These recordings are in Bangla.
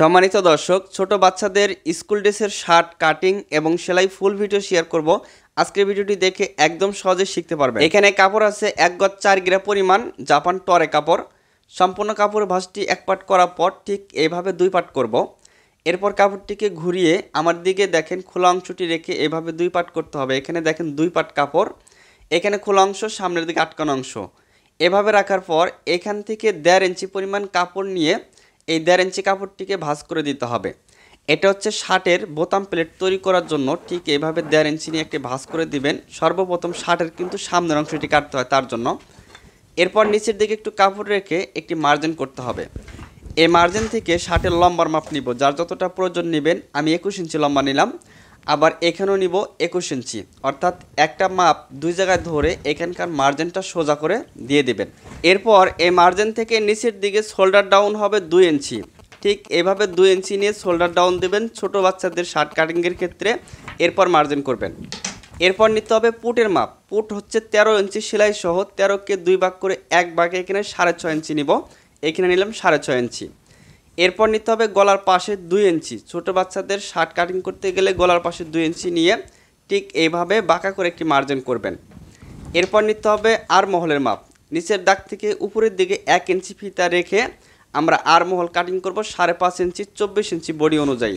সম্মানিত দর্শক ছোট বাচ্চাদের স্কুল ড্রেসের শার্ট কাটিং এবং সেলাই ফুল ভিডিও শেয়ার করব আজকের ভিডিওটি দেখে একদম সহজে শিখতে পারবে এখানে কাপড় আছে এক গজ চার গ্রা পরিমাণ জাপান টরে কাপড় সম্পূর্ণ কাপড় ভাসটি এক পাট করার পর ঠিক এভাবে দুই পাট করব। এরপর কাপড়টিকে ঘুরিয়ে আমার দিকে দেখেন খোলা অংশটি রেখে এভাবে দুই পাট করতে হবে এখানে দেখেন দুই পাট কাপড় এখানে খোলা অংশ সামনের দিকে আটকানো অংশ এভাবে রাখার পর এখান থেকে দেড় ইঞ্চি পরিমাণ কাপড় নিয়ে এই দেড় ইঞ্চি কাপড়টিকে ভাঁজ করে দিতে হবে এটা হচ্ছে শার্টের বোতাম প্লেট তৈরি করার জন্য ঠিক এভাবে দেড় ইঞ্চি নিয়ে একটি ভাঁজ করে দিবেন সর্বপ্রথম শার্টের কিন্তু সামনের অংশটি কাটতে হয় তার জন্য এরপর নিচের দিকে একটু কাপড় রেখে একটি মার্জিন করতে হবে এই মার্জিন থেকে শার্টের লম্বার মাপ নিব যার যতটা প্রয়োজন নেবেন আমি একুশ ইঞ্চি লম্বা নিলাম আবার এখানেও নিব একুশ ইঞ্চি অর্থাৎ একটা মাপ দুই জায়গায় ধরে এখানকার মার্জিনটা সোজা করে দিয়ে দেবেন এরপর এই মার্জিন থেকে নিচের দিকে শোল্ডার ডাউন হবে দুই ইঞ্চি ঠিক এভাবে দুই ইঞ্চি নিয়ে শোল্ডার ডাউন দেবেন ছোট বাচ্চাদের শার্ট কাটিংয়ের ক্ষেত্রে এরপর মার্জিন করবেন এরপর নিতে হবে পুটের মাপ পুট হচ্ছে তেরো ইঞ্চি সেলাই সহ তেরোকে দুই ভাগ করে এক ভাগে এখানে সাড়ে ছয় ইঞ্চি নিব এখানে নিলাম সাড়ে ছয় ইঞ্চি এরপর নিতে হবে গলার পাশে দুই ইঞ্চি ছোটো বাচ্চাদের শার্ট কাটিং করতে গেলে গলার পাশে দুই ইঞ্চি নিয়ে ঠিক এইভাবে বাঁকা করে একটি মার্জিন করবেন এরপর নিতে হবে আর মহলের মাপ নিচের দাগ থেকে উপরের দিকে এক ইঞ্চি ফিতা রেখে আমরা আর মহল কাটিং করব সাড়ে পাঁচ ইঞ্চি চব্বিশ ইঞ্চি বডি অনুযায়ী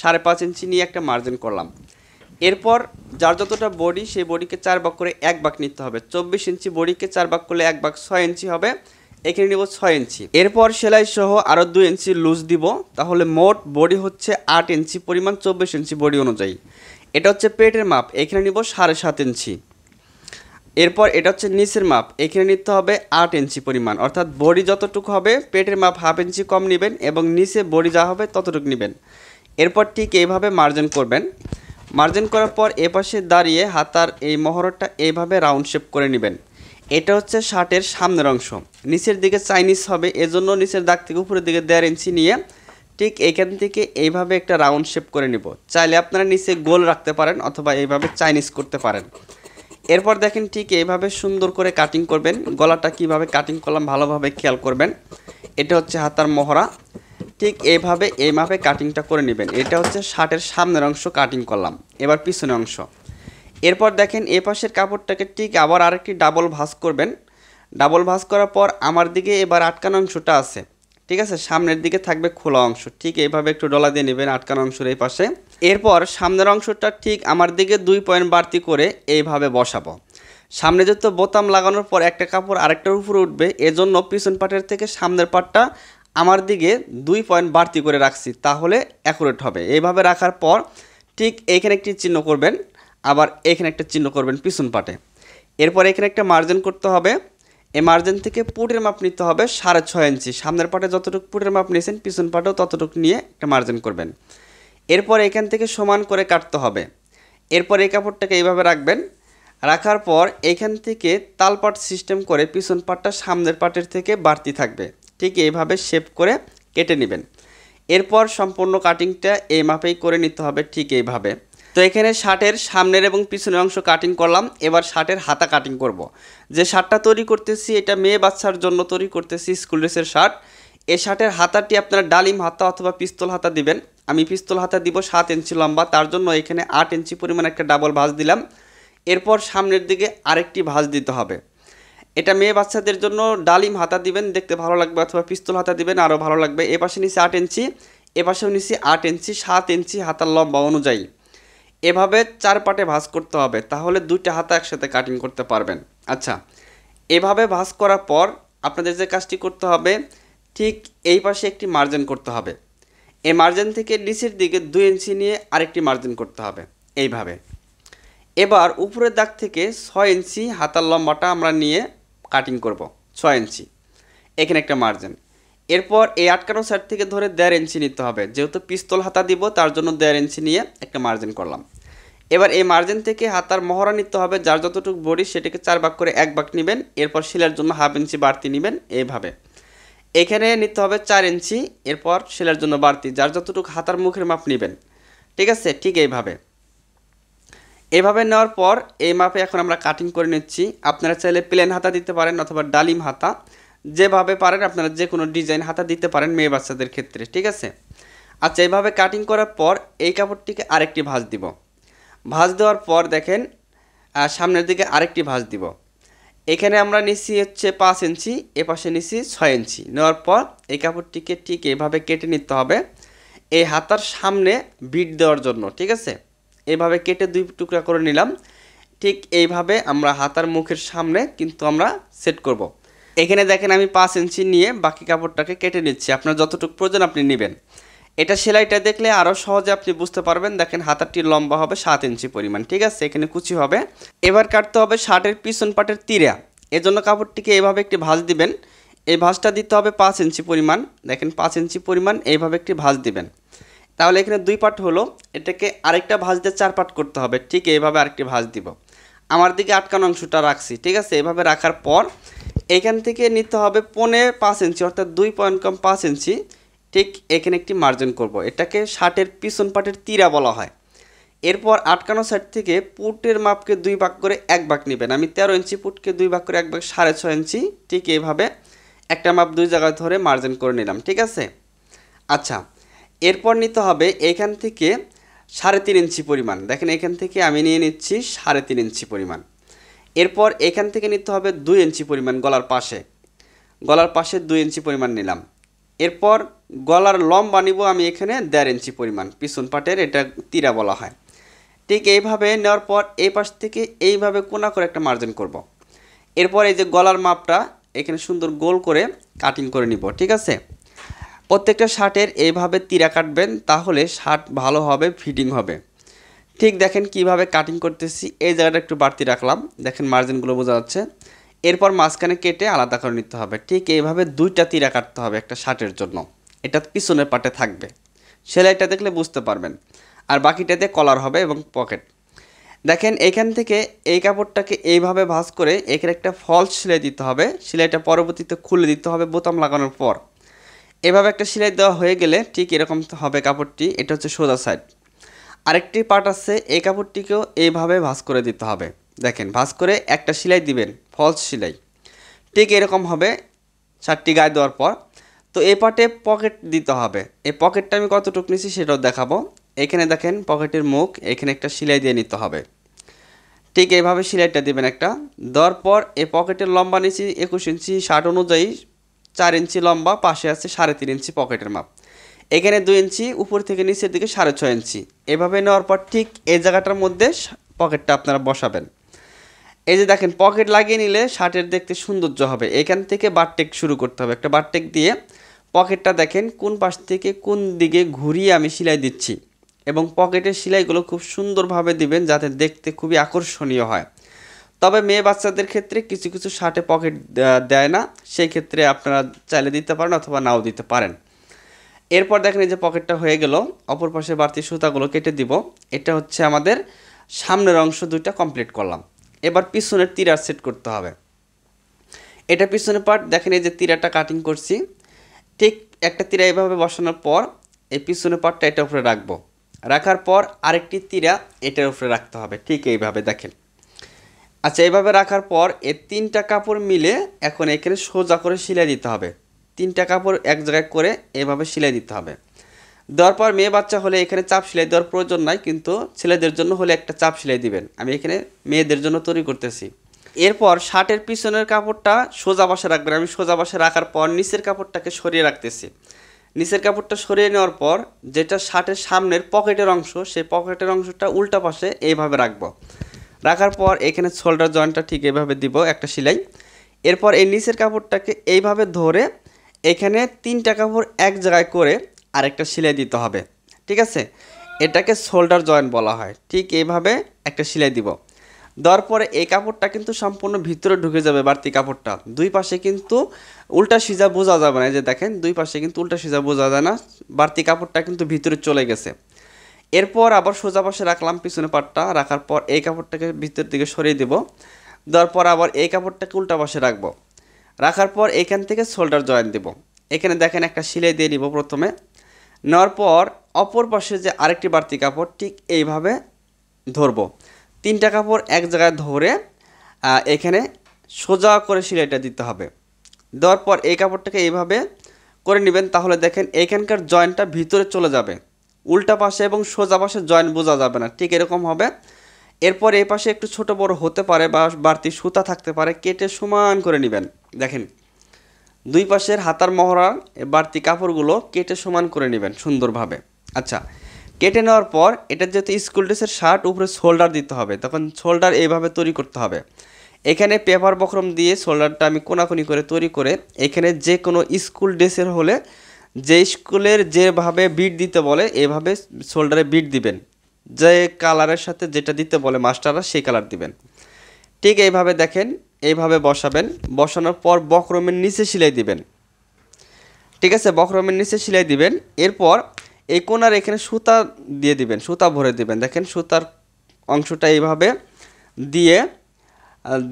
সাড়ে পাঁচ ইঞ্চি নিয়ে একটা মার্জিন করলাম এরপর যার যতটা বডি সেই বডিকে চার ভাগ করে এক ভাগ নিতে হবে চব্বিশ ইঞ্চি বডিকে চার ভাগ করলে এক ভাগ ছয় ইঞ্চি হবে এখানে নেব ছয় ইঞ্চি এরপর সেলাই সহ আরও দুই ইঞ্চি লুজ দিব তাহলে মোট বডি হচ্ছে আট ইঞ্চি পরিমাণ চব্বিশ ইঞ্চি বডি অনুযায়ী এটা হচ্ছে পেটের মাপ এখানে নিব সাড়ে সাত ইঞ্চি এরপর এটা হচ্ছে নিচের মাপ এখানে নিতে হবে আট ইঞ্চি পরিমাণ অর্থাৎ বডি যতটুকু হবে পেটের মাপ হাফ ইঞ্চি কম নেবেন এবং নিচে বডি যা হবে ততটুকু নেবেন এরপর ঠিক এইভাবে মার্জিন করবেন মার্জিন করার পর এপাশে দাঁড়িয়ে হাতার এই মহরটা এইভাবে রাউন্ড শেপ করে নেবেন এটা হচ্ছে শার্টের সামনের অংশ নিচের দিকে চাইনিজ হবে এজন্য নিচের দাগ থেকে উপরের দিকে দেড় ইঞ্চি নিয়ে ঠিক এখান থেকে এইভাবে একটা রাউন্ড শেপ করে নিব চাইলে আপনারা নিচে গোল রাখতে পারেন অথবা এইভাবে চাইনিজ করতে পারেন এরপর দেখেন ঠিক এইভাবে সুন্দর করে কাটিং করবেন গলাটা কিভাবে কাটিং করলাম ভালোভাবে খেয়াল করবেন এটা হচ্ছে হাতার মহড়া ঠিক এইভাবে এই মাপে কাটিংটা করে নেবেন এটা হচ্ছে শার্টের সামনের অংশ কাটিং করলাম এবার পিছনের অংশ এরপর দেখেন এ পাশের কাপড়টাকে ঠিক আবার আরেকটি ডাবল ভাঁজ করবেন ডাবল ভাঁজ করার পর আমার দিকে এবার আটকানো অংশটা আছে ঠিক আছে সামনের দিকে থাকবে খোলা অংশ ঠিক এইভাবে একটু ডলা দিয়ে নেবেন আটকানো অংশের এই পাশে এরপর সামনের অংশটা ঠিক আমার দিকে দুই পয়েন্ট বাড়তি করে এইভাবে বসাবো সামনে যেহেতু বোতাম লাগানোর পর একটা কাপড় আরেকটার উপরে উঠবে এজন্য পিছন পাটের থেকে সামনের পাটটা আমার দিকে দুই পয়েন্ট বাড়তি করে রাখছি তাহলে অ্যাকুরেট হবে এইভাবে রাখার পর ঠিক এখানে একটি চিহ্ন করবেন আবার এখানে একটা চিহ্ন করবেন পিছন পাটে এরপর এখানে একটা মার্জিন করতে হবে এই মার্জিন থেকে পুটের মাপ নিতে হবে সাড়ে ছয় ইঞ্চি সামনের পাটে যতটুকু পুটের মাপ নিয়েছেন পিছন পাটেও ততটুকু নিয়ে একটা মার্জিন করবেন এরপর এখান থেকে সমান করে কাটতে হবে এরপর এই কাপড়টাকে এইভাবে রাখবেন রাখার পর এখান থেকে তালপাট সিস্টেম করে পিছন পাটটা সামনের পাটের থেকে বাড়তি থাকবে ঠিক এইভাবে শেপ করে কেটে নেবেন এরপর সম্পূর্ণ কাটিংটা এই মাপেই করে নিতে হবে ঠিক এইভাবে তো এখানে শার্টের সামনের এবং পিছনের অংশ কাটিং করলাম এবার শার্টের হাতা কাটিং করব। যে শার্টটা তৈরি করতেছি এটা মেয়ে বাচ্চার জন্য তৈরি করতেছি স্কুল ড্রেসের শার্ট এই শার্টের হাতাটি আপনারা ডালিম হাতা অথবা পিস্তল হাতা দিবেন আমি পিস্তল হাতা দিব সাত ইঞ্চি লম্বা তার জন্য এখানে আট ইঞ্চি পরিমাণ একটা ডাবল ভাঁজ দিলাম এরপর সামনের দিকে আরেকটি ভাঁজ দিতে হবে এটা মেয়ে বাচ্চাদের জন্য ডালিম হাতা দিবেন দেখতে ভালো লাগবে অথবা পিস্তল হাতা দিবেন আরও ভালো লাগবে এ পাশে নিচে আট ইঞ্চি এ পাশেও নিচে আট ইঞ্চি সাত ইঞ্চি হাতার লম্বা অনুযায়ী এভাবে চার পাটে ভাঁজ করতে হবে তাহলে দুইটা হাতা একসাথে কাটিং করতে পারবেন আচ্ছা এভাবে ভাঁজ করার পর আপনাদের যে কাজটি করতে হবে ঠিক এই পাশে একটি মার্জিন করতে হবে এই মার্জিন থেকে নিচের দিকে দুই ইঞ্চি নিয়ে আরেকটি মার্জিন করতে হবে এইভাবে এবার উপরের দাগ থেকে ছয় ইঞ্চি হাতার লম্বাটা আমরা নিয়ে কাটিং করব ছয় ইঞ্চি এখানে একটা মার্জিন এরপর এই আটকানো সাইড থেকে ধরে দেড় ইঞ্চি নিতে হবে যেহেতু পিস্তল হাতা দিব তার জন্য দেড় ইঞ্চি নিয়ে একটা মার্জিন করলাম এবার এই মার্জিন থেকে হাতার মহড়া নিতে হবে যার যতটুকু বড়ি সেটাকে চার ভাগ করে এক ভাগ নেবেন এরপর শিলার জন্য হাফ ইঞ্চি বাড়তি নেবেন এইভাবে এখানে নিতে হবে চার ইঞ্চি এরপর শিলার জন্য বাড়তি যার যতটুকু হাতার মুখের মাপ নেবেন ঠিক আছে ঠিক এইভাবে এভাবে নেওয়ার পর এই মাপে এখন আমরা কাটিং করে নিচ্ছি আপনারা চাইলে প্লেন হাতা দিতে পারেন অথবা ডালিম হাতা যেভাবে পারেন আপনারা যে কোনো ডিজাইন হাতা দিতে পারেন মেয়ে বাচ্চাদের ক্ষেত্রে ঠিক আছে আচ্ছা এইভাবে কাটিং করার পর এই কাপড়টিকে আরেকটি ভাঁজ দিব ভাঁজ দেওয়ার পর দেখেন সামনের দিকে আরেকটি ভাঁজ দিব এখানে আমরা নিচ্ছি হচ্ছে পাঁচ ইঞ্চি এ পাশে নিচ্ছি ছয় ইঞ্চি নেওয়ার পর এই কাপড়টিকে ঠিক এভাবে কেটে নিতে হবে এই হাতার সামনে বিট দেওয়ার জন্য ঠিক আছে এভাবে কেটে দুই টুকরা করে নিলাম ঠিক এইভাবে আমরা হাতার মুখের সামনে কিন্তু আমরা সেট করব। এখানে দেখেন আমি পাঁচ ইঞ্চি নিয়ে বাকি কাপড়টাকে কেটে নিচ্ছি আপনার যতটুকু প্রয়োজন আপনি নেবেন এটা সেলাইটা দেখলে আরও সহজে আপনি বুঝতে পারবেন দেখেন হাতারটি লম্বা হবে সাত ইঞ্চি পরিমাণ ঠিক আছে এখানে কুচি হবে এবার কাটতে হবে শার্টের পিছন পাটের তীরা এজন্য কাপড়টিকে এভাবে একটি ভাঁজ দিবেন এই ভাঁজটা দিতে হবে পাঁচ ইঞ্চি পরিমাণ দেখেন পাঁচ ইঞ্চি পরিমাণ এইভাবে একটি ভাঁজ দিবেন তাহলে এখানে দুই পাট হলো এটাকে আরেকটা ভাঁজ দিয়ে চার পাট করতে হবে ঠিক এইভাবে আরেকটি ভাঁজ দিব আমার দিকে আটকানো অংশটা রাখছি ঠিক আছে এভাবে রাখার পর এখান থেকে নিতে হবে পনে পাঁচ ইঞ্চি অর্থাৎ দুই পয়েন্ট কম পাঁচ ইঞ্চি ঠিক এখানে একটি মার্জিন করব। এটাকে শার্টের পিছন পাটের তীরা বলা হয় এরপর আটকানো সাইড থেকে পুটের মাপকে দুই ভাগ করে এক ভাগ নেবেন আমি তেরো ইঞ্চি পুটকে দুই ভাগ করে এক ভাগ সাড়ে ছয় ইঞ্চি ঠিক এইভাবে একটা মাপ দুই জায়গায় ধরে মার্জিন করে নিলাম ঠিক আছে আচ্ছা এরপর নিতে হবে এখান থেকে সাড়ে তিন ইঞ্চি পরিমাণ দেখেন এখান থেকে আমি নিয়ে নিচ্ছি সাড়ে তিন ইঞ্চি পরিমাণ এরপর এখান থেকে নিতে হবে দুই ইঞ্চি পরিমাণ গলার পাশে গলার পাশে দুই ইঞ্চি পরিমাণ নিলাম এরপর গলার লম্বা নিব আমি এখানে দেড় ইঞ্চি পরিমাণ পিছন পাটের এটা তীরা বলা হয় ঠিক এইভাবে নেওয়ার পর এই পাশ থেকে এইভাবে কোনা করে একটা মার্জিন করব। এরপর এই যে গলার মাপটা এখানে সুন্দর গোল করে কাটিং করে নিব ঠিক আছে প্রত্যেকটা শার্টের এইভাবে তীরা কাটবেন তাহলে শার্ট ভালো হবে ফিটিং হবে ঠিক দেখেন কিভাবে কাটিং করতেছি এই জায়গাটা একটু বাড়তি রাখলাম দেখেন মার্জিনগুলো বোঝা যাচ্ছে এরপর মাঝখানে কেটে আলাদা করে নিতে হবে ঠিক এইভাবে দুইটা তীরা কাটতে হবে একটা শার্টের জন্য এটা পিছনের পাটে থাকবে সেলাইটা দেখলে বুঝতে পারবেন আর বাকিটাতে কলার হবে এবং পকেট দেখেন এখান থেকে এই কাপড়টাকে এইভাবে ভাজ করে এখানে একটা ফলস সেলাই দিতে হবে সেলাইটা পরবর্তীতে খুলে দিতে হবে বোতাম লাগানোর পর এভাবে একটা সেলাই দেওয়া হয়ে গেলে ঠিক এরকম হবে কাপড়টি এটা হচ্ছে সোজা সাইড আরেকটি পার্ট আছে এই কাপড়টিকেও এইভাবে ভাঁজ করে দিতে হবে দেখেন ভাঁজ করে একটা সেলাই দিবেন ফলস সেলাই ঠিক এরকম হবে চারটি গায়ে দেওয়ার পর তো এই পার্টে পকেট দিতে হবে এই পকেটটা আমি কতটুকু নিছি সেটাও দেখাবো এখানে দেখেন পকেটের মুখ এখানে একটা সেলাই দিয়ে নিতে হবে ঠিক এইভাবে সেলাইটা দিবেন একটা দেওয়ার পর এই পকেটের লম্বা নিচি একুশ ইঞ্চি ষাট অনুযায়ী চার ইঞ্চি লম্বা পাশে আছে সাড়ে তিন ইঞ্চি পকেটের মাপ এখানে দুই ইঞ্চি উপর থেকে নিচের দিকে সাড়ে ছয় ইঞ্চি এভাবে নেওয়ার পর ঠিক এই জায়গাটার মধ্যে পকেটটা আপনারা বসাবেন এই যে দেখেন পকেট লাগিয়ে নিলে শার্টের দেখতে সৌন্দর্য হবে এখান থেকে বারটেক শুরু করতে হবে একটা বারটেক দিয়ে পকেটটা দেখেন কোন পাশ থেকে কোন দিকে ঘুরিয়ে আমি সেলাই দিচ্ছি এবং পকেটের সেলাইগুলো খুব সুন্দরভাবে দিবেন যাতে দেখতে খুবই আকর্ষণীয় হয় তবে মেয়ে বাচ্চাদের ক্ষেত্রে কিছু কিছু শার্টে পকেট দেয় না সেই ক্ষেত্রে আপনারা চাইলে দিতে পারেন অথবা নাও দিতে পারেন এরপর দেখেন এই যে পকেটটা হয়ে গেল অপর পাশে বাড়তি সুতাগুলো কেটে দিব এটা হচ্ছে আমাদের সামনের অংশ দুইটা কমপ্লিট করলাম এবার পিছনের তিরার সেট করতে হবে এটা পিছনের পার্ট দেখেন এই যে তিরাটা কাটিং করছি ঠিক একটা তিরা এভাবে বসানোর পর এই পিছনের পার্টটা এটার উপরে রাখবো রাখার পর আরেকটি তিরা এটার উপরে রাখতে হবে ঠিক এইভাবে দেখেন আচ্ছা এইভাবে রাখার পর এ তিনটা কাপড় মিলে এখন এখানে সোজা করে সেলাই দিতে হবে তিনটা কাপড় এক জায়গায় করে এভাবে সেলাই দিতে হবে দেওয়ার পর মেয়ে বাচ্চা হলে এখানে চাপ সেলাই দেওয়ার প্রয়োজন নাই কিন্তু ছেলেদের জন্য হলে একটা চাপ সেলাই দিবেন আমি এখানে মেয়েদের জন্য তৈরি করতেছি এরপর শার্টের পিছনের কাপড়টা সোজা বাসে রাখবেন আমি সোজা বাসে রাখার পর নিচের কাপড়টাকে সরিয়ে রাখতেছি নিচের কাপড়টা সরিয়ে নেওয়ার পর যেটা শার্টের সামনের পকেটের অংশ সেই পকেটের অংশটা উল্টা পাশে এইভাবে রাখবো রাখার পর এখানে শোল্ডার জয়েন্টটা ঠিক এভাবে দিব একটা সেলাই এরপর এই নিচের কাপড়টাকে এইভাবে ধরে এখানে তিনটা কাপড় এক জায়গায় করে আরেকটা সেলাই দিতে হবে ঠিক আছে এটাকে শোল্ডার জয়েন্ট বলা হয় ঠিক এইভাবে একটা সেলাই দিব দেওয়ার পরে এই কাপড়টা কিন্তু সম্পূর্ণ ভিতরে ঢুকে যাবে বাড়তি কাপড়টা দুই পাশে কিন্তু উল্টা সিজা বোঝা যাবে না যে দেখেন দুই পাশে কিন্তু উল্টা সিজা বোঝা যায় না বাড়তি কাপড়টা কিন্তু ভিতরে চলে গেছে এরপর আবার সোজা পাশে রাখলাম পিছনে পাটটা রাখার পর এই কাপড়টাকে ভিতর দিকে সরিয়ে দেব দেওয়ার পর আবার এই কাপড়টাকে উল্টা পাশে রাখবো রাখার পর এখান থেকে শোল্ডার জয়েন দেব এখানে দেখেন একটা সিলাই দিয়ে নিব প্রথমে নেওয়ার পর অপর পাশে যে আরেকটি বাড়তি কাপড় ঠিক এইভাবে ধরব তিনটা কাপড় এক জায়গায় ধরে এখানে সোজা করে সিলাইটা দিতে হবে দেওয়ার পর এই কাপড়টাকে এইভাবে করে নেবেন তাহলে দেখেন এখানকার জয়েন্টটা ভিতরে চলে যাবে উল্টা পাশে এবং সোজা পাশে জয়েন্ট বোঝা যাবে না ঠিক এরকম হবে এরপর এই পাশে একটু ছোট বড় হতে পারে বা বাড়তি সুতা থাকতে পারে কেটে সমান করে নেবেন দেখেন দুই পাশের হাতার মহড়ার বাড়তি কাপড়গুলো কেটে সমান করে নেবেন সুন্দরভাবে আচ্ছা কেটে নেওয়ার পর এটা যেহেতু স্কুল ড্রেসের শার্ট উপরে শোল্ডার দিতে হবে তখন শোল্ডার এইভাবে তৈরি করতে হবে এখানে পেপার বক্রম দিয়ে শোল্ডারটা আমি কোনাকুনি করে তৈরি করে এখানে যে কোনো স্কুল ড্রেসের হলে যে স্কুলের যেভাবে বিট দিতে বলে এভাবে শোল্ডারে বিট দিবেন যে কালারের সাথে যেটা দিতে বলে মাস্টাররা সেই কালার দিবেন ঠিক এইভাবে দেখেন এইভাবে বসাবেন বসানোর পর বক্রমের নিচে সেলাই দিবেন ঠিক আছে বক্রমের নিচে সেলাই দিবেন এরপর এই কোনার এখানে সুতা দিয়ে দিবেন সুতা ভরে দিবেন দেখেন সুতার অংশটা এইভাবে দিয়ে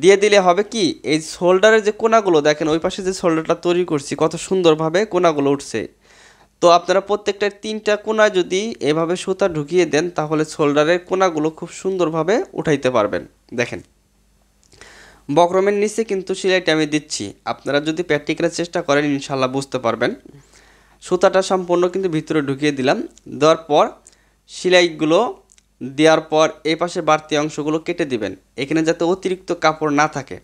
দিয়ে দিলে হবে কি এই শোল্ডারের যে কোনাগুলো দেখেন ওই পাশে যে শোল্ডারটা তৈরি করছি কত সুন্দরভাবে কোনাগুলো উঠছে তো আপনারা প্রত্যেকটা তিনটা কোনা যদি এভাবে সুতা ঢুকিয়ে দেন তাহলে শোল্ডারের কোনাগুলো খুব সুন্দরভাবে উঠাইতে পারবেন দেখেন বক্রমের নিচে কিন্তু সেলাইটা আমি দিচ্ছি আপনারা যদি প্র্যাকটিক্যালের চেষ্টা করেন ইনশাল্লাহ বুঝতে পারবেন সুতাটা সম্পূর্ণ কিন্তু ভিতরে ঢুকিয়ে দিলাম দেওয়ার পর সেলাইগুলো দেওয়ার পর এই পাশে বাড়তি অংশগুলো কেটে দিবেন এখানে যাতে অতিরিক্ত কাপড় না থাকে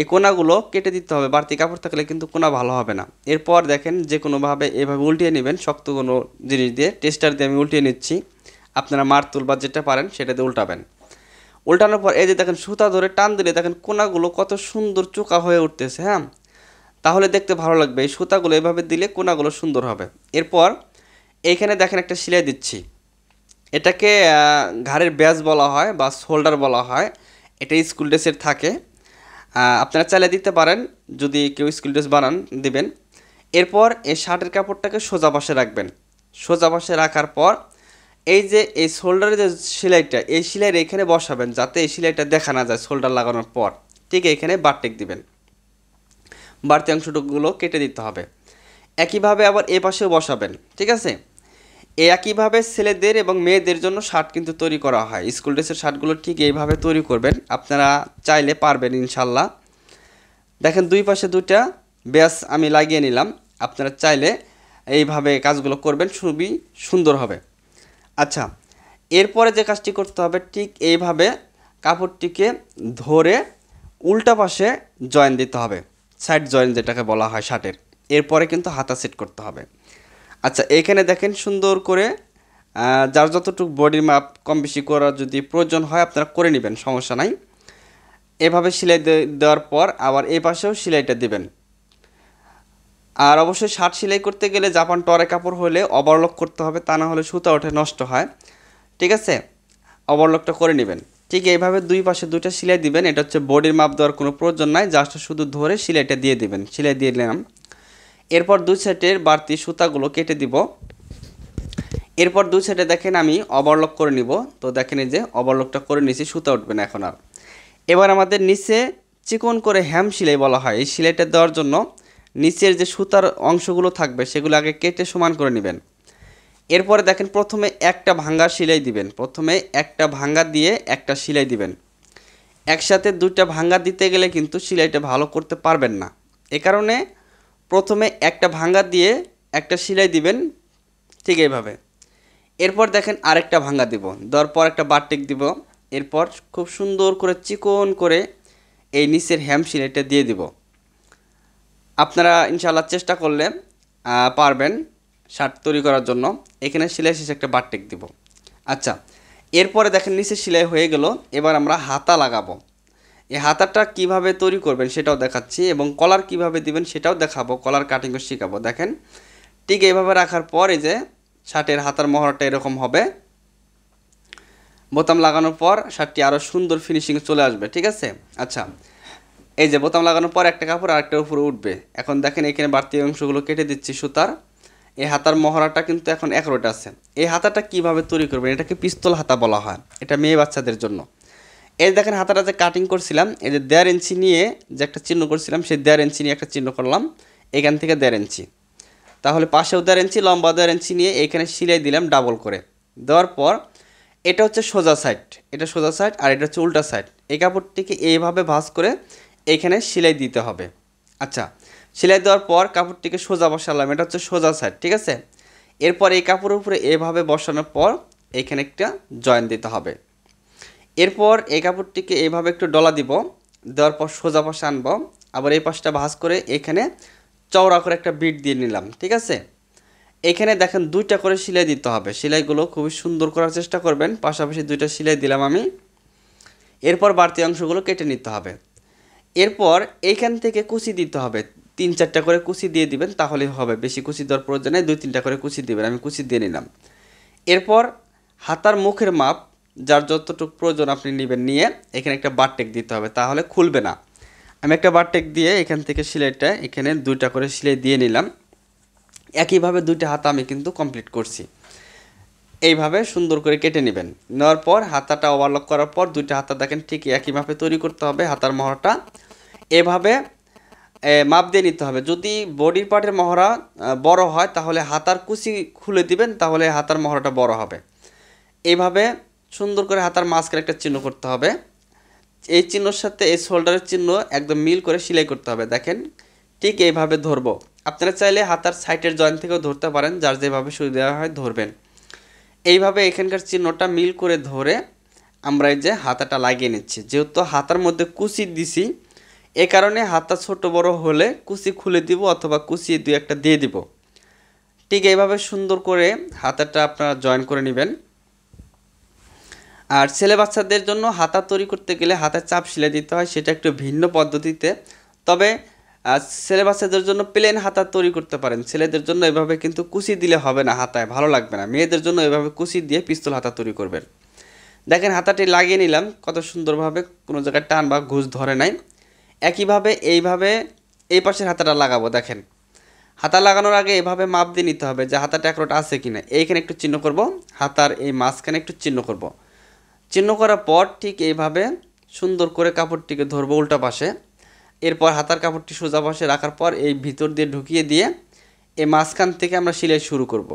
এই কোনাগুলো কেটে দিতে হবে বাড়তি কাপড় থাকলে কিন্তু কোনা ভালো হবে না এরপর দেখেন যে কোনোভাবে এভাবে উল্টিয়ে নেবেন শক্ত কোনো জিনিস দিয়ে টেস্টার দিয়ে আমি উল্টিয়ে নিচ্ছি আপনারা মারতুল বা যেটা পারেন সেটা দিয়ে উল্টাবেন উল্টানোর পর এই যে দেখেন সুতা ধরে টান দিলে দেখেন কোনাগুলো কত সুন্দর চোকা হয়ে উঠতেছে হ্যাঁ তাহলে দেখতে ভালো লাগবে এই সুতাগুলো এভাবে দিলে কোনাগুলো সুন্দর হবে এরপর এইখানে দেখেন একটা সেলাই দিচ্ছি এটাকে ঘাড়ের ব্যাস বলা হয় বা শোল্ডার বলা হয় এটা স্কুল ড্রেসের থাকে আপনারা চালিয়ে দিতে পারেন যদি কেউ স্কুল ড্রেস বানান দিবেন এরপর এই শার্টের কাপড়টাকে সোজা পাশে রাখবেন সোজা পাশে রাখার পর এই যে এই শোল্ডারের যে সেলাইটা এই সেলাইয়ের এখানে বসাবেন যাতে এই সেলাইটা দেখা না যায় শোল্ডার লাগানোর পর ঠিক এখানে বারটেক দিবেন বাড়তি অংশটুকুগুলো কেটে দিতে হবে একইভাবে আবার এ পাশেও বসাবেন ঠিক আছে একইভাবে ছেলেদের এবং মেয়েদের জন্য শার্ট কিন্তু তৈরি করা হয় স্কুল ড্রেসের শার্টগুলো ঠিক এইভাবে তৈরি করবেন আপনারা চাইলে পারবেন ইনশাল্লাহ দেখেন দুই পাশে দুইটা ব্যাস আমি লাগিয়ে নিলাম আপনারা চাইলে এইভাবে কাজগুলো করবেন খুবই সুন্দর হবে আচ্ছা এরপরে যে কাজটি করতে হবে ঠিক এইভাবে কাপড়টিকে ধরে উল্টা পাশে জয়েন দিতে হবে সাইড জয়েন যেটাকে বলা হয় শার্টের এরপরে কিন্তু হাতা সেট করতে হবে আচ্ছা এখানে দেখেন সুন্দর করে যার যতটুকু বডির মাপ কম বেশি করার যদি প্রয়োজন হয় আপনারা করে নেবেন সমস্যা নাই এভাবে সেলাই দেওয়ার পর আবার এই পাশেও সেলাইটা দেবেন আর অবশ্যই শার্ট সেলাই করতে গেলে জাপান টরে কাপড় হলে ওভারলক করতে হবে তা না হলে সুতা ওঠে নষ্ট হয় ঠিক আছে ওভারলকটা করে নেবেন ঠিক এইভাবে দুই পাশে দুইটা সেলাই দিবেন এটা হচ্ছে বডির মাপ দেওয়ার কোনো প্রয়োজন নাই জাস্ট শুধু ধরে সেলাইটা দিয়ে দিবেন সেলাই দিয়ে নিলাম এরপর দুই সাইডের বাড়তি সুতাগুলো কেটে দিব এরপর দুই সাইডে দেখেন আমি ওভারলক করে নিব তো দেখেন এই যে ওভারলকটা করে নিছি সুতা উঠবে না এখন আর এবার আমাদের নিচে চিকন করে হ্যাম সেলাই বলা হয় এই সেলাইটা দেওয়ার জন্য নিচের যে সুতার অংশগুলো থাকবে সেগুলো আগে কেটে সমান করে নেবেন এরপরে দেখেন প্রথমে একটা ভাঙ্গা সেলাই দিবেন প্রথমে একটা ভাঙ্গা দিয়ে একটা সেলাই দিবেন একসাথে দুইটা ভাঙ্গা দিতে গেলে কিন্তু সেলাইটা ভালো করতে পারবেন না এ কারণে প্রথমে একটা ভাঙ্গা দিয়ে একটা সেলাই দিবেন ঠিক এইভাবে এরপর দেখেন আরেকটা ভাঙ্গা দিব দেওয়ার পর একটা বাটিক দিব এরপর খুব সুন্দর করে চিকন করে এই নিচের হ্যাম সেলাইটা দিয়ে দিব আপনারা ইনশাল্লাহ চেষ্টা করলে পারবেন শার্ট তৈরি করার জন্য এখানে সেলাই শেষে একটা টেক দিব আচ্ছা এরপরে দেখেন নিচে সেলাই হয়ে গেল এবার আমরা হাতা লাগাবো এই হাতাটা কিভাবে তৈরি করবেন সেটাও দেখাচ্ছি এবং কলার কিভাবে দিবেন সেটাও দেখাবো কলার কাটিংও শেখাবো দেখেন ঠিক এইভাবে রাখার পরে যে শার্টের হাতার মহরটা এরকম হবে বোতাম লাগানোর পর শার্টটি আরও সুন্দর ফিনিশিং চলে আসবে ঠিক আছে আচ্ছা এই যে বোতাম লাগানোর পর একটা কাপড় আরেকটার উপরে উঠবে এখন দেখেন এখানে বাড়তি অংশগুলো কেটে দিচ্ছি সুতার এই হাতার মহড়াটা কিন্তু এখন একরোটা আছে এই হাতাটা কিভাবে তৈরি করবেন এটাকে পিস্তল হাতা বলা হয় এটা মেয়ে বাচ্চাদের জন্য এই দেখেন হাতাটা যে কাটিং করছিলাম এই যে দেড় ইঞ্চি নিয়ে যে একটা চিহ্ন করছিলাম সেই দেড় ইঞ্চি নিয়ে একটা চিহ্ন করলাম এখান থেকে দেড় ইঞ্চি তাহলে পাশেও দেড় ইঞ্চি লম্বা দেড় ইঞ্চি নিয়ে এখানে সিলাই দিলাম ডাবল করে দেওয়ার পর এটা হচ্ছে সোজা সাইড এটা সোজা সাইড আর এটা হচ্ছে উল্টা সাইড এই কাপড়টিকে এইভাবে ভাঁজ করে এখানে সেলাই দিতে হবে আচ্ছা সেলাই দেওয়ার পর কাপড়টিকে সোজা বসালাম এটা হচ্ছে সোজা সাইড ঠিক আছে এরপর এই কাপড়ের উপরে এভাবে বসানোর পর এখানে একটা জয়েন দিতে হবে এরপর এই কাপড়টিকে এভাবে একটু ডলা দিব দেওয়ার পর সোজা পাশে আনবো আবার এই পাশটা ভাঁজ করে এখানে চওড়া করে একটা বিট দিয়ে নিলাম ঠিক আছে এখানে দেখেন দুইটা করে সেলাই দিতে হবে সেলাইগুলো খুবই সুন্দর করার চেষ্টা করবেন পাশাপাশি দুইটা সেলাই দিলাম আমি এরপর বাড়তি অংশগুলো কেটে নিতে হবে এরপর এইখান থেকে কুচি দিতে হবে তিন চারটা করে কুচি দিয়ে দিবেন তাহলে হবে বেশি কুচি দেওয়ার প্রয়োজন নেই দুই তিনটা করে কুচি দিবেন আমি কুচি দিয়ে নিলাম এরপর হাতার মুখের মাপ যার যতটুকু প্রয়োজন আপনি নেবেন নিয়ে এখানে একটা বারটেক দিতে হবে তাহলে খুলবে না আমি একটা বারটেক দিয়ে এখান থেকে সিলাইটা এখানে দুইটা করে সিলাই দিয়ে নিলাম একইভাবে দুইটা হাতা আমি কিন্তু কমপ্লিট করছি এইভাবে সুন্দর করে কেটে নেবেন নেওয়ার পর হাতাটা ওভারলক করার পর দুইটা হাতা দেখেন ঠিক একইভাবে তৈরি করতে হবে হাতার মহড়াটা এভাবে মাপ দিয়ে নিতে হবে যদি বডির পার্টের মহড়া বড় হয় তাহলে হাতার কুচি খুলে দিবেন তাহলে হাতার মহড়াটা বড় হবে এইভাবে সুন্দর করে হাতার মাস্কের একটা চিহ্ন করতে হবে এই চিহ্নর সাথে এই শোল্ডারের চিহ্ন একদম মিল করে সেলাই করতে হবে দেখেন ঠিক এইভাবে ধরবো আপনারা চাইলে হাতার সাইটের জয়েন্ট থেকেও ধরতে পারেন যার যেভাবে সুবিধা হয় ধরবেন এইভাবে এখানকার চিহ্নটা মিল করে ধরে আমরা এই যে হাতাটা লাগিয়ে নিচ্ছি যেহেতু হাতার মধ্যে কুচি দিছি এ কারণে হাতা ছোট বড় হলে কুচি খুলে দিব অথবা কুচি দুই একটা দিয়ে দিব ঠিক এইভাবে সুন্দর করে হাতাটা আপনারা জয়েন করে নেবেন আর ছেলে বাচ্চাদের জন্য হাতা তৈরি করতে গেলে হাতা চাপ সিলাই দিতে হয় সেটা একটু ভিন্ন পদ্ধতিতে তবে ছেলে জন্য প্লেন হাতা তৈরি করতে পারেন ছেলেদের জন্য এভাবে কিন্তু কুচি দিলে হবে না হাতায় ভালো লাগবে না মেয়েদের জন্য এভাবে কুচি দিয়ে পিস্তল হাতা তৈরি করবেন দেখেন হাতাটি লাগিয়ে নিলাম কত সুন্দরভাবে কোনো জায়গায় টান বা ঘুষ ধরে নাই একইভাবে এইভাবে এই পাশের হাতাটা লাগাবো দেখেন হাতা লাগানোর আগে এভাবে মাপ দিয়ে নিতে হবে যে হাতাটা একরোটা আছে কি না এইখানে একটু চিহ্ন করব হাতার এই মাঝখানে একটু চিহ্ন করব চিহ্ন করার পর ঠিক এইভাবে সুন্দর করে কাপড়টিকে ধরবো উল্টা পাশে এরপর হাতার কাপড়টি সোজা পাশে রাখার পর এই ভিতর দিয়ে ঢুকিয়ে দিয়ে এই মাঝখান থেকে আমরা সিলাই শুরু করব।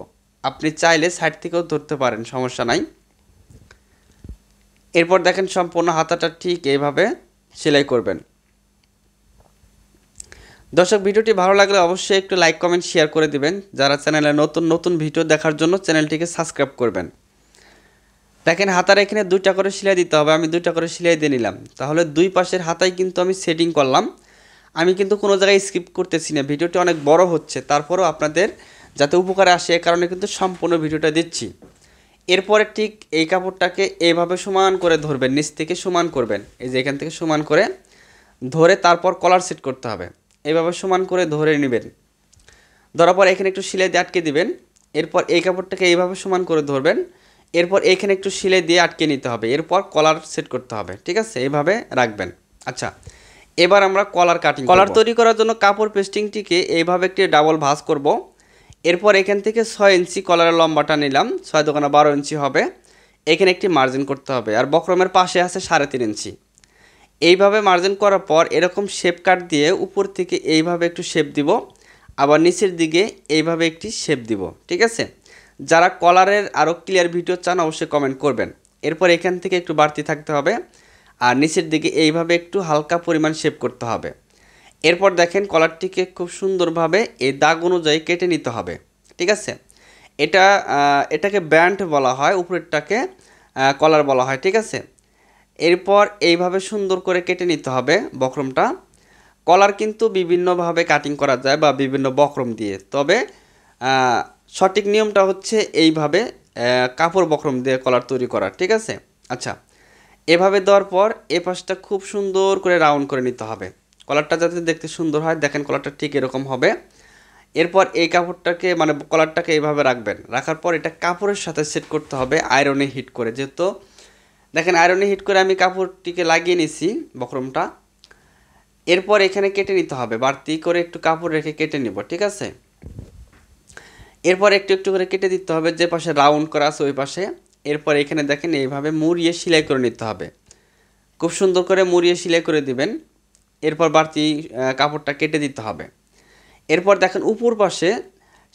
আপনি চাইলে সাইড থেকেও ধরতে পারেন সমস্যা নাই এরপর দেখেন সম্পূর্ণ হাতাটা ঠিক এইভাবে সেলাই করবেন দর্শক ভিডিওটি ভালো লাগলে অবশ্যই একটু লাইক কমেন্ট শেয়ার করে দিবেন যারা চ্যানেলে নতুন নতুন ভিডিও দেখার জন্য চ্যানেলটিকে সাবস্ক্রাইব করবেন দেখেন হাতার এখানে দুইটা করে সেলাই দিতে হবে আমি দুইটা করে সেলাই দিয়ে নিলাম তাহলে দুই পাশের হাতায় কিন্তু আমি সেটিং করলাম আমি কিন্তু কোনো জায়গায় স্কিপ করতেছি না ভিডিওটি অনেক বড় হচ্ছে তারপরেও আপনাদের যাতে উপকারে আসে এ কারণে কিন্তু সম্পূর্ণ ভিডিওটা দিচ্ছি এরপরে ঠিক এই কাপড়টাকে এইভাবে সমান করে ধরবেন নিচ থেকে সমান করবেন এই যে এখান থেকে সমান করে ধরে তারপর কলার সেট করতে হবে এভাবে সমান করে ধরে নেবেন ধরার পর এখানে একটু সিলাই দিয়ে আটকে দিবেন এরপর এই কাপড়টাকে এইভাবে সমান করে ধরবেন এরপর এখানে একটু সিলাই দিয়ে আটকে নিতে হবে এরপর কলার সেট করতে হবে ঠিক আছে এইভাবে রাখবেন আচ্ছা এবার আমরা কলার কাটিং কলার তৈরি করার জন্য কাপড় পেস্টিংটিকে এইভাবে একটি ডাবল ভাঁজ করব এরপর এখান থেকে ছয় ইঞ্চি কলারের লম্বাটা নিলাম ছয় দোকানা বারো ইঞ্চি হবে এখানে একটি মার্জিন করতে হবে আর বক্রমের পাশে আছে সাড়ে তিন ইঞ্চি এইভাবে মার্জিন করার পর এরকম শেপ কাট দিয়ে উপর থেকে এইভাবে একটু শেপ দিব আবার নিচের দিকে এইভাবে একটি শেপ দিব ঠিক আছে যারা কলারের আরও ক্লিয়ার ভিডিও চান অবশ্যই কমেন্ট করবেন এরপর এখান থেকে একটু বাড়তি থাকতে হবে আর নিচের দিকে এইভাবে একটু হালকা পরিমাণ শেপ করতে হবে এরপর দেখেন কলারটিকে খুব সুন্দরভাবে এই দাগ অনুযায়ী কেটে নিতে হবে ঠিক আছে এটা এটাকে ব্যান্ড বলা হয় উপরেরটাকে কলার বলা হয় ঠিক আছে এরপর এইভাবে সুন্দর করে কেটে নিতে হবে বক্রমটা কলার কিন্তু বিভিন্নভাবে কাটিং করা যায় বা বিভিন্ন বক্রম দিয়ে তবে সঠিক নিয়মটা হচ্ছে এইভাবে কাপড় বক্রম দিয়ে কলার তৈরি করা ঠিক আছে আচ্ছা এভাবে দেওয়ার পর এ পাশটা খুব সুন্দর করে রাউন্ড করে নিতে হবে কলারটা যাতে দেখতে সুন্দর হয় দেখেন কলারটা ঠিক এরকম হবে এরপর এই কাপড়টাকে মানে কলারটাকে এইভাবে রাখবেন রাখার পর এটা কাপড়ের সাথে সেট করতে হবে আয়রনে হিট করে যেহেতু দেখেন আয়রনে হিট করে আমি কাপড়টিকে লাগিয়ে নিছি বক্রমটা এরপর এখানে কেটে নিতে হবে বাড়তি করে একটু কাপড় রেখে কেটে নিব ঠিক আছে এরপর একটু একটু করে কেটে দিতে হবে যে পাশে রাউন্ড করা আছে ওই পাশে এরপর এখানে দেখেন এইভাবে মুড়িয়ে সেলাই করে নিতে হবে খুব সুন্দর করে মুড়িয়ে সেলাই করে দিবেন এরপর বাড়তি কাপড়টা কেটে দিতে হবে এরপর দেখেন উপর পাশে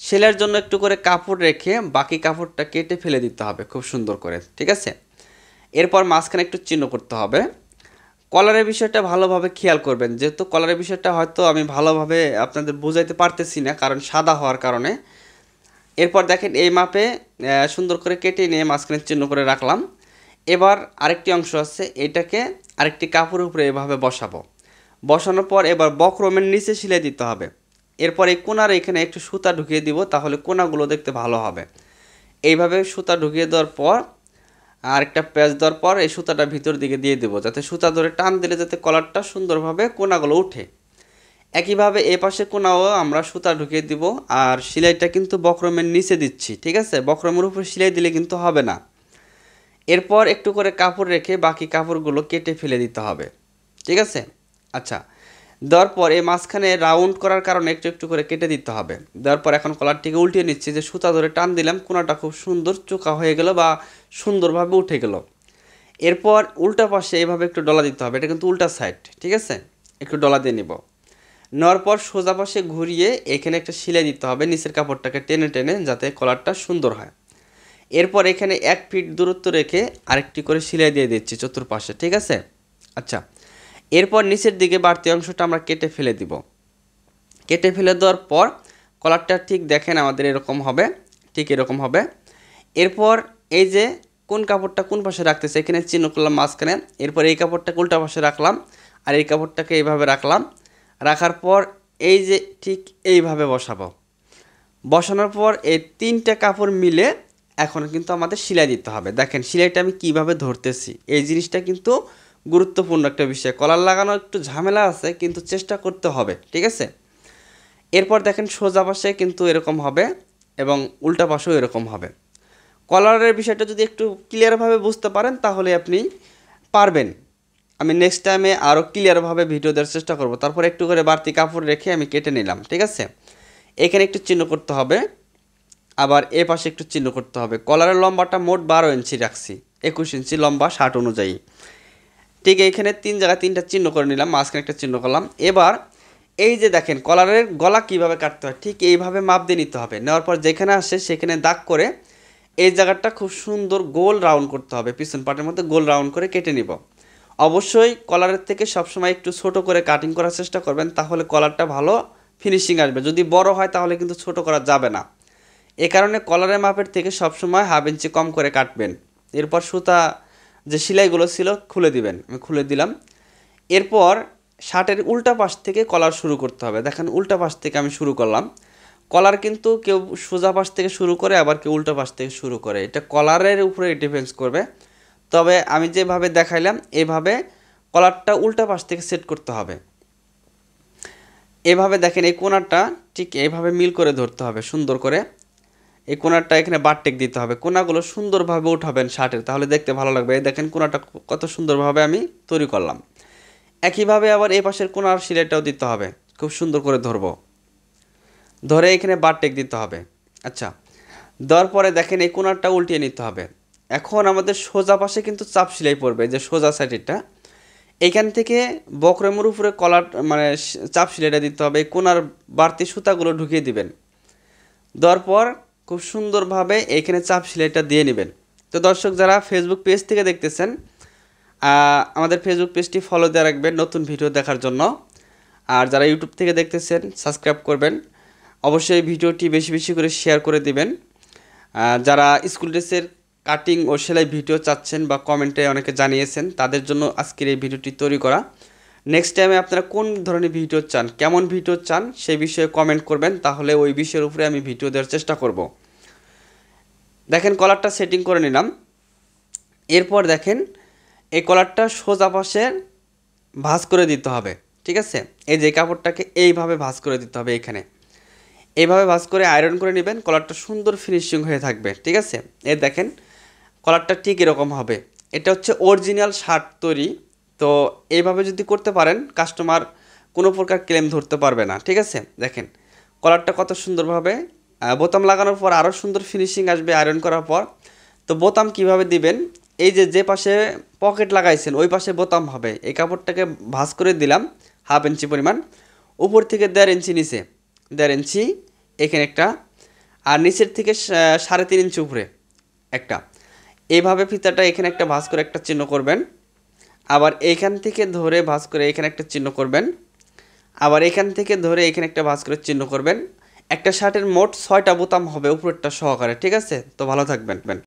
সেলাইয়ের জন্য একটু করে কাপড় রেখে বাকি কাপড়টা কেটে ফেলে দিতে হবে খুব সুন্দর করে ঠিক আছে এরপর মাঝখানে একটু চিহ্ন করতে হবে কলারের বিষয়টা ভালোভাবে খেয়াল করবেন যেহেতু কলারের বিষয়টা হয়তো আমি ভালোভাবে আপনাদের বোঝাইতে পারতেছি না কারণ সাদা হওয়ার কারণে এরপর দেখেন এই মাপে সুন্দর করে কেটে নিয়ে মাঝখানে চিহ্ন করে রাখলাম এবার আরেকটি অংশ আছে এটাকে আরেকটি কাপড়ের উপরে এভাবে বসাবো বসানোর পর এবার বক্রমের নিচে সিলাই দিতে হবে এরপর এই কোনার এখানে একটু সুতা ঢুকিয়ে দিব তাহলে কোনাগুলো দেখতে ভালো হবে এইভাবে সুতা ঢুকিয়ে দেওয়ার পর আরেকটা প্যাচ দেওয়ার পর এই সুতাটা ভিতর দিকে দিয়ে দেবো যাতে সুতা ধরে টান দিলে যাতে কলারটা সুন্দরভাবে কোনাগুলো উঠে একইভাবে এ পাশে কোনাও আমরা সুতা ঢুকিয়ে দিব আর সেলাইটা কিন্তু বক্রমের নিচে দিচ্ছি ঠিক আছে বক্রমের উপর সেলাই দিলে কিন্তু হবে না এরপর একটু করে কাপড় রেখে বাকি কাপড়গুলো কেটে ফেলে দিতে হবে ঠিক আছে আচ্ছা দেওয়ার পর এই মাঝখানে রাউন্ড করার কারণে একটু একটু করে কেটে দিতে হবে দেওয়ার পর এখন কলারটিকে উল্টিয়ে নিচ্ছি যে সুতা ধরে টান দিলাম কোনাটা খুব সুন্দর চোখা হয়ে গেল বা সুন্দরভাবে উঠে গেল এরপর উল্টা পাশে এভাবে একটু ডলা দিতে হবে এটা কিন্তু উল্টা সাইড ঠিক আছে একটু ডলা দিয়ে নিব নেওয়ার পর সোজা পাশে ঘুরিয়ে এখানে একটা সেলাই দিতে হবে নিচের কাপড়টাকে টেনে টেনে যাতে কলারটা সুন্দর হয় এরপর এখানে এক ফিট দূরত্ব রেখে আরেকটি করে সেলাই দিয়ে দিচ্ছি চতুর্পাশে ঠিক আছে আচ্ছা এরপর নিচের দিকে বাড়তি অংশটা আমরা কেটে ফেলে দিব কেটে ফেলে দেওয়ার পর কলারটা ঠিক দেখেন আমাদের এরকম হবে ঠিক এরকম হবে এরপর এই যে কোন কাপড়টা কোন পাশে রাখতেছে এখানে চিহ্ন করলাম মাঝখানে এরপর এই কাপড়টাকে উল্টা পাশে রাখলাম আর এই কাপড়টাকে এইভাবে রাখলাম রাখার পর এই যে ঠিক এইভাবে বসাবো বসানোর পর এই তিনটা কাপড় মিলে এখন কিন্তু আমাদের সেলাই দিতে হবে দেখেন সেলাইটা আমি কিভাবে ধরতেছি এই জিনিসটা কিন্তু গুরুত্বপূর্ণ একটা বিষয় কলার লাগানো একটু ঝামেলা আছে কিন্তু চেষ্টা করতে হবে ঠিক আছে এরপর দেখেন সোজা পাশে কিন্তু এরকম হবে এবং উল্টা পাশেও এরকম হবে কলারের বিষয়টা যদি একটু ক্লিয়ারভাবে বুঝতে পারেন তাহলে আপনি পারবেন আমি নেক্সট টাইমে আরও ক্লিয়ারভাবে ভিডিও দেওয়ার চেষ্টা করব তারপর একটু করে বাড়তি কাপড় রেখে আমি কেটে নিলাম ঠিক আছে এখানে একটু চিহ্ন করতে হবে আবার এ পাশে একটু চিহ্ন করতে হবে কলারের লম্বাটা মোট বারো ইঞ্চি রাখছি একুশ ইঞ্চি লম্বা শার্ট অনুযায়ী ঠিক এখানে তিন জায়গায় তিনটা চিহ্ন করে নিলাম মাঝখানে একটা চিহ্ন করলাম এবার এই যে দেখেন কলারের গলা কিভাবে কাটতে হয় ঠিক এইভাবে মাপ দিয়ে নিতে হবে নেওয়ার পর যেখানে আসে সেখানে দাগ করে এই জায়গাটা খুব সুন্দর গোল রাউন্ড করতে হবে পিছন পাটের মধ্যে গোল রাউন্ড করে কেটে নিব অবশ্যই কলারের থেকে সবসময় একটু ছোট করে কাটিং করার চেষ্টা করবেন তাহলে কলারটা ভালো ফিনিশিং আসবে যদি বড় হয় তাহলে কিন্তু ছোট করা যাবে না এ কারণে কলারের মাপের থেকে সবসময় হাফ ইঞ্চি কম করে কাটবেন এরপর সুতা যে সেলাইগুলো ছিল খুলে দিবেন আমি খুলে দিলাম এরপর শার্টের উল্টা পাশ থেকে কলার শুরু করতে হবে দেখেন উল্টা পাশ থেকে আমি শুরু করলাম কলার কিন্তু কেউ সোজা পাশ থেকে শুরু করে আবার কেউ উল্টা পাশ থেকে শুরু করে এটা কলারের উপরে ডিপেন্ডস করবে তবে আমি যেভাবে দেখাইলাম এভাবে কলারটা উল্টা পাশ থেকে সেট করতে হবে এভাবে দেখেন এই কোনারটা ঠিক এইভাবে মিল করে ধরতে হবে সুন্দর করে এই কোনারটা এখানে বারটেক দিতে হবে কোনাগুলো সুন্দরভাবে উঠাবেন শার্টের তাহলে দেখতে ভালো লাগবে এই দেখেন কোনাটা কত সুন্দরভাবে আমি তৈরি করলাম একইভাবে আবার এ পাশের কোনার সিলাইটাও দিতে হবে খুব সুন্দর করে ধরবো ধরে এখানে বারটেক দিতে হবে আচ্ছা দেওয়ার পরে দেখেন এই কোনারটা উল্টিয়ে নিতে হবে এখন আমাদের সোজা পাশে কিন্তু চাপ সেলাই পড়বে যে সোজা সাইডেরটা এইখান থেকে বক্রমের উপরে কলার মানে চাপ সেলাইটা দিতে হবে কোনার বাড়তি সুতাগুলো ঢুকিয়ে দিবেন দেওয়ার পর খুব সুন্দরভাবে এখানে চাপ সেলাইটা দিয়ে নেবেন তো দর্শক যারা ফেসবুক পেজ থেকে দেখতেছেন আমাদের ফেসবুক পেজটি ফলো দিয়ে রাখবেন নতুন ভিডিও দেখার জন্য আর যারা ইউটিউব থেকে দেখতেছেন সাবস্ক্রাইব করবেন অবশ্যই ভিডিওটি বেশি বেশি করে শেয়ার করে দিবেন যারা স্কুল ড্রেসের কাটিং ও সেলাই ভিডিও চাচ্ছেন বা কমেন্টে অনেকে জানিয়েছেন তাদের জন্য আজকের এই ভিডিওটি তৈরি করা নেক্সট টাইমে আপনারা কোন ধরনের ভিডিও চান কেমন ভিডিও চান সেই বিষয়ে কমেন্ট করবেন তাহলে ওই বিষয়ের উপরে আমি ভিডিও দেওয়ার চেষ্টা করব দেখেন কলারটা সেটিং করে নিলাম এরপর দেখেন এই কলারটা সোজা পাশে ভাঁজ করে দিতে হবে ঠিক আছে এই যে কাপড়টাকে এইভাবে ভাঁজ করে দিতে হবে এখানে এইভাবে ভাঁজ করে আয়রন করে নেবেন কলারটা সুন্দর ফিনিশিং হয়ে থাকবে ঠিক আছে এ দেখেন কলারটা ঠিক এরকম হবে এটা হচ্ছে অরিজিনাল শার্ট তৈরি তো এইভাবে যদি করতে পারেন কাস্টমার কোনো প্রকার ক্লেম ধরতে পারবে না ঠিক আছে দেখেন কলারটা কত সুন্দরভাবে বোতাম লাগানোর পর আরও সুন্দর ফিনিশিং আসবে আয়রন করার পর তো বোতাম কিভাবে দিবেন এই যে যে পাশে পকেট লাগাইছেন ওই পাশে বোতাম হবে এই কাপড়টাকে ভাঁজ করে দিলাম হাফ ইঞ্চি পরিমাণ উপর থেকে দেড় ইঞ্চি নিচে দেড় ইঞ্চি এখানে একটা আর নিচের থেকে সাড়ে তিন ইঞ্চি উপরে একটা এইভাবে ফিতাটা এখানে একটা ভাঁজ করে একটা চিহ্ন করবেন আবার এইখান থেকে ধরে ভাঁজ করে এখানে একটা চিহ্ন করবেন আবার এখান থেকে ধরে এখানে একটা ভাঁজ করে চিহ্ন করবেন একটা শার্টের মোট ছয়টা বোতাম হবে উপরেরটা সহকারে ঠিক আছে তো ভালো থাকবেন